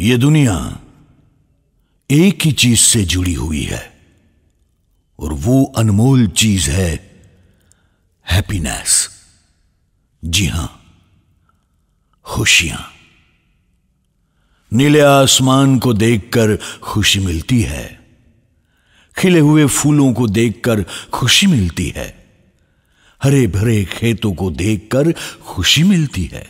ये दुनिया एक ही चीज से जुड़ी हुई है और वो अनमोल चीज है हैप्पीनेस जी हां खुशियां नीले आसमान को देखकर खुशी मिलती है खिले हुए फूलों को देखकर खुशी मिलती है हरे भरे खेतों को देखकर खुशी मिलती है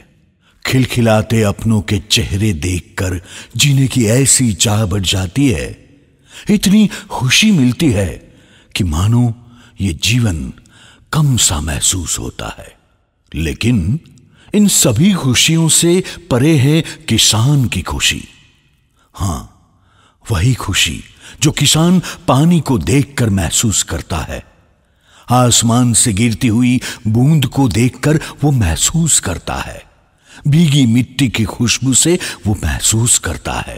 खिलखिलाते अपनों के चेहरे देखकर जीने की ऐसी चाह बढ़ जाती है इतनी खुशी मिलती है कि मानो ये जीवन कम सा महसूस होता है लेकिन इन सभी खुशियों से परे है किसान की खुशी हां वही खुशी जो किसान पानी को देखकर महसूस करता है आसमान से गिरती हुई बूंद को देखकर वो महसूस करता है भीगी मिट्टी की खुशबू से वो महसूस करता है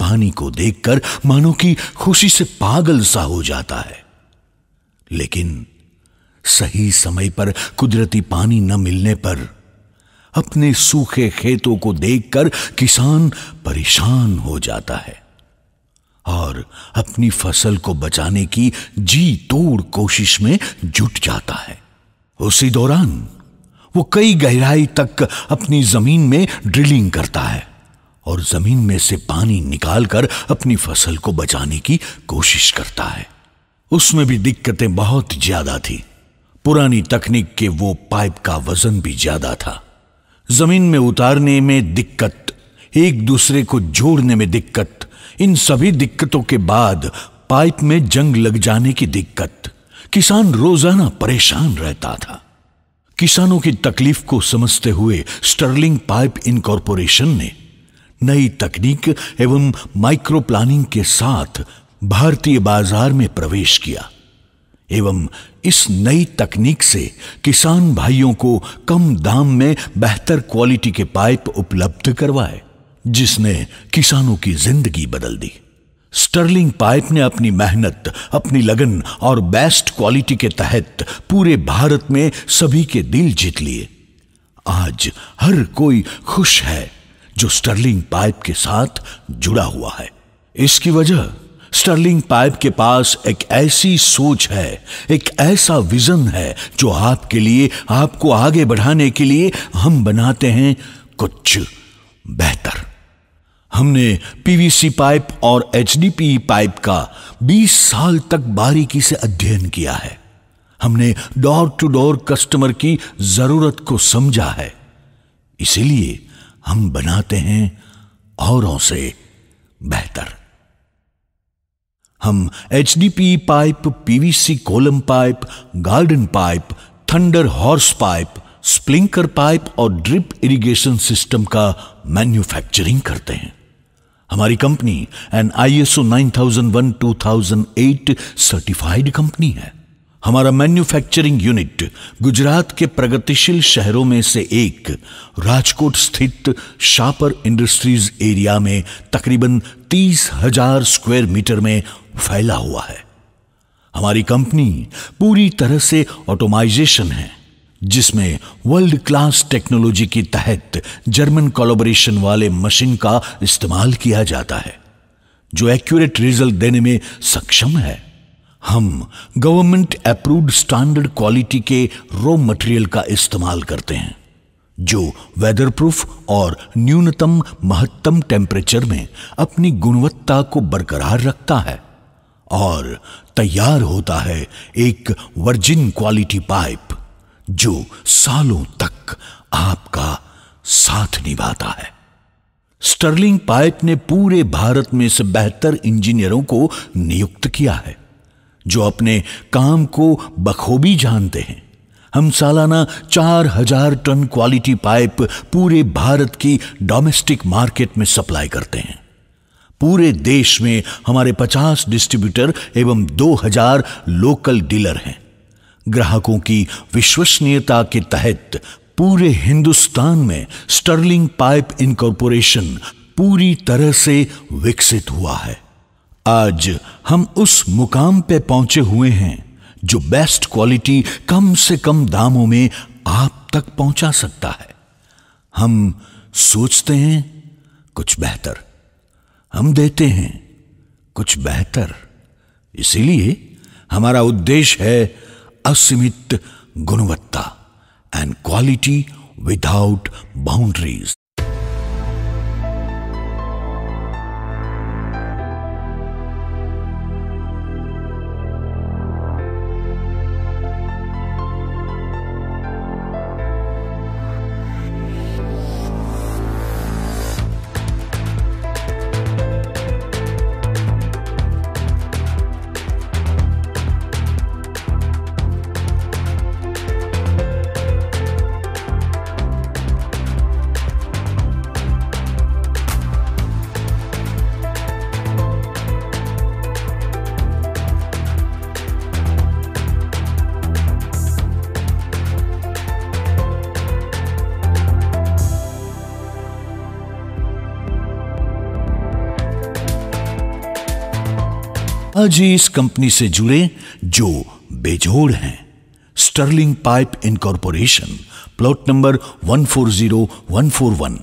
पानी को देखकर मानो की खुशी से पागल सा हो जाता है लेकिन सही समय पर कुदरती पानी न मिलने पर अपने सूखे खेतों को देखकर किसान परेशान हो जाता है और अपनी फसल को बचाने की जी तोड़ कोशिश में जुट जाता है उसी दौरान वो कई गहराई तक अपनी जमीन में ड्रिलिंग करता है और जमीन में से पानी निकालकर अपनी फसल को बचाने की कोशिश करता है उसमें भी दिक्कतें बहुत ज्यादा थी पुरानी तकनीक के वो पाइप का वजन भी ज्यादा था जमीन में उतारने में दिक्कत एक दूसरे को जोड़ने में दिक्कत इन सभी दिक्कतों के बाद पाइप में जंग लग जाने की दिक्कत किसान रोजाना परेशान रहता था किसानों की तकलीफ को समझते हुए स्टर्लिंग पाइप इनकॉरपोरेशन ने नई तकनीक एवं माइक्रो प्लानिंग के साथ भारतीय बाजार में प्रवेश किया एवं इस नई तकनीक से किसान भाइयों को कम दाम में बेहतर क्वालिटी के पाइप उपलब्ध करवाए जिसने किसानों की जिंदगी बदल दी स्टर्लिंग पाइप ने अपनी मेहनत अपनी लगन और बेस्ट क्वालिटी के तहत पूरे भारत में सभी के दिल जीत लिए आज हर कोई खुश है जो स्टर्लिंग पाइप के साथ जुड़ा हुआ है इसकी वजह स्टर्लिंग पाइप के पास एक ऐसी सोच है एक ऐसा विजन है जो आपके लिए आपको आगे बढ़ाने के लिए हम बनाते हैं कुछ बेहतर हमने पीवीसी पाइप और एचडीपी पाइप का 20 साल तक बारीकी से अध्ययन किया है हमने डोर टू डोर कस्टमर की जरूरत को समझा है इसीलिए हम बनाते हैं औरों से बेहतर हम HDP pipe PVC column pipe garden pipe thunder horse pipe sprinkler pipe और ड्रिप इरिगेशन सिस्टम का मैन्युफैक्चरिंग करते हैं हमारी company an I S O nine thousand one two thousand eight certified company है हमारा मैन्युफैक्चरिंग यूनिट गुजरात के प्रगतिशील शहरों में से एक राजकोट स्थित शापर इंडस्ट्रीज एरिया में तकरीबन तीस हजार स्क्वायर मीटर में फैला हुआ है हमारी कंपनी पूरी तरह से ऑटोमाइजेशन है जिसमें वर्ल्ड क्लास टेक्नोलॉजी के तहत जर्मन कोलोबरेशन वाले मशीन का इस्तेमाल किया जाता है जो एक्यूरेट रिजल्ट देने में सक्षम है हम गवर्नमेंट अप्रूव्ड स्टैंडर्ड क्वालिटी के रॉ मटेरियल का इस्तेमाल करते हैं जो वेदर प्रूफ और न्यूनतम महत्तम टेम्परेचर में अपनी गुणवत्ता को बरकरार रखता है और तैयार होता है एक वर्जिन क्वालिटी पाइप जो सालों तक आपका साथ निभाता है स्टर्लिंग पाइप ने पूरे भारत में से बेहतर इंजीनियरों को नियुक्त किया है जो अपने काम को बखूबी जानते हैं हम सालाना चार हजार टन क्वालिटी पाइप पूरे भारत की डोमेस्टिक मार्केट में सप्लाई करते हैं पूरे देश में हमारे 50 डिस्ट्रीब्यूटर एवं 2000 लोकल डीलर हैं ग्राहकों की विश्वसनीयता के तहत पूरे हिंदुस्तान में स्टर्लिंग पाइप इनकॉरपोरेशन पूरी तरह से विकसित हुआ है आज हम उस मुकाम पे पहुंचे हुए हैं जो बेस्ट क्वालिटी कम से कम दामों में आप तक पहुंचा सकता है हम सोचते हैं कुछ बेहतर हम देते हैं कुछ बेहतर इसीलिए हमारा उद्देश्य है असीमित गुणवत्ता एंड क्वालिटी विदाउट बाउंड्रीज अजी इस कंपनी से जुड़े जो बेजोड़ हैं Sterling Pipe Incorporation plot number 140141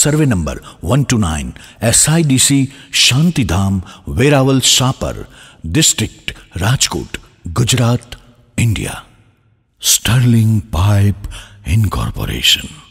survey number 129 SIDC Shantidham Veraval Shapar district Rajkot Gujarat India Sterling Pipe incorporation